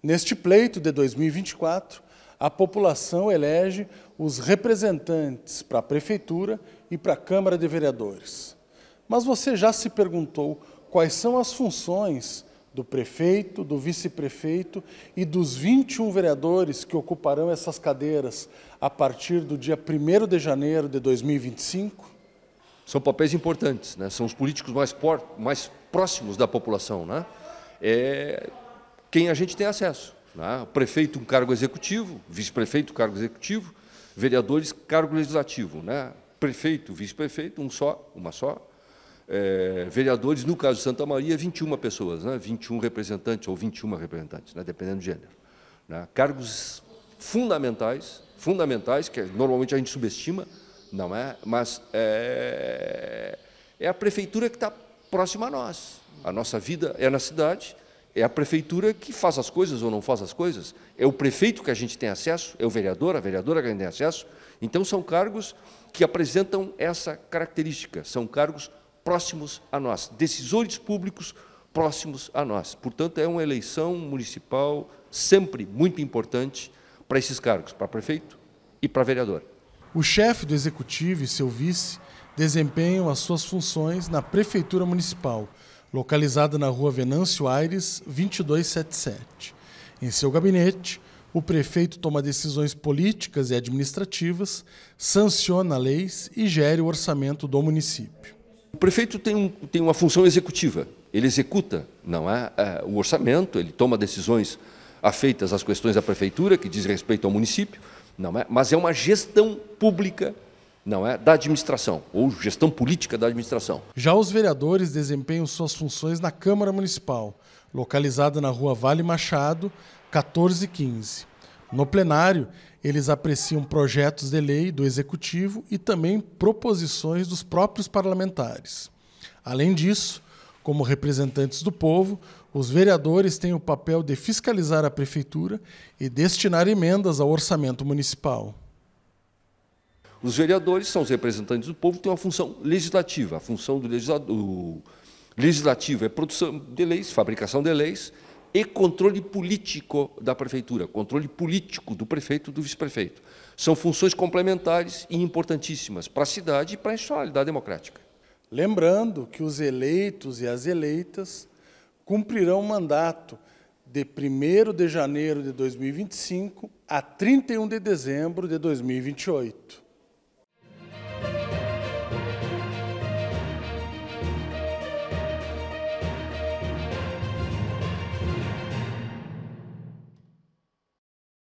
Neste pleito de 2024, a população elege os representantes para a Prefeitura e para a Câmara de Vereadores. Mas você já se perguntou quais são as funções do prefeito, do vice-prefeito e dos 21 vereadores que ocuparão essas cadeiras a partir do dia 1 de janeiro de 2025? São papéis importantes, né? são os políticos mais, mais próximos da população. Né? É, quem a gente tem acesso. Né? Prefeito, um cargo executivo, vice-prefeito, cargo executivo, vereadores, cargo legislativo. Né? Prefeito, vice-prefeito, um só, uma só. É, vereadores, no caso de Santa Maria, 21 pessoas, né? 21 representantes ou 21 representantes, né? dependendo do gênero. Né? Cargos fundamentais, fundamentais, que normalmente a gente subestima, não é? Mas é, é a prefeitura que está próxima a nós. A nossa vida é na cidade, é a prefeitura que faz as coisas ou não faz as coisas. É o prefeito que a gente tem acesso, é o vereador, a vereadora que a gente tem acesso. Então, são cargos que apresentam essa característica, são cargos próximos a nós, decisores públicos próximos a nós. Portanto, é uma eleição municipal sempre muito importante para esses cargos, para prefeito e para vereador. O chefe do executivo e seu vice desempenham as suas funções na prefeitura municipal localizada na rua Venâncio Aires, 2277. Em seu gabinete, o prefeito toma decisões políticas e administrativas, sanciona leis e gere o orçamento do município. O prefeito tem, um, tem uma função executiva, ele executa, não é, é o orçamento, ele toma decisões afeitas às questões da prefeitura, que diz respeito ao município, não é, mas é uma gestão pública não é? Da administração, ou gestão política da administração. Já os vereadores desempenham suas funções na Câmara Municipal, localizada na rua Vale Machado, 1415. No plenário, eles apreciam projetos de lei do Executivo e também proposições dos próprios parlamentares. Além disso, como representantes do povo, os vereadores têm o papel de fiscalizar a Prefeitura e destinar emendas ao orçamento municipal. Os vereadores são os representantes do povo, têm uma função legislativa. A função do legislativo é produção de leis, fabricação de leis e controle político da prefeitura, controle político do prefeito e do vice-prefeito. São funções complementares e importantíssimas para a cidade e para a institucionalidade democrática. Lembrando que os eleitos e as eleitas cumprirão o mandato de 1 de janeiro de 2025 a 31 de dezembro de 2028.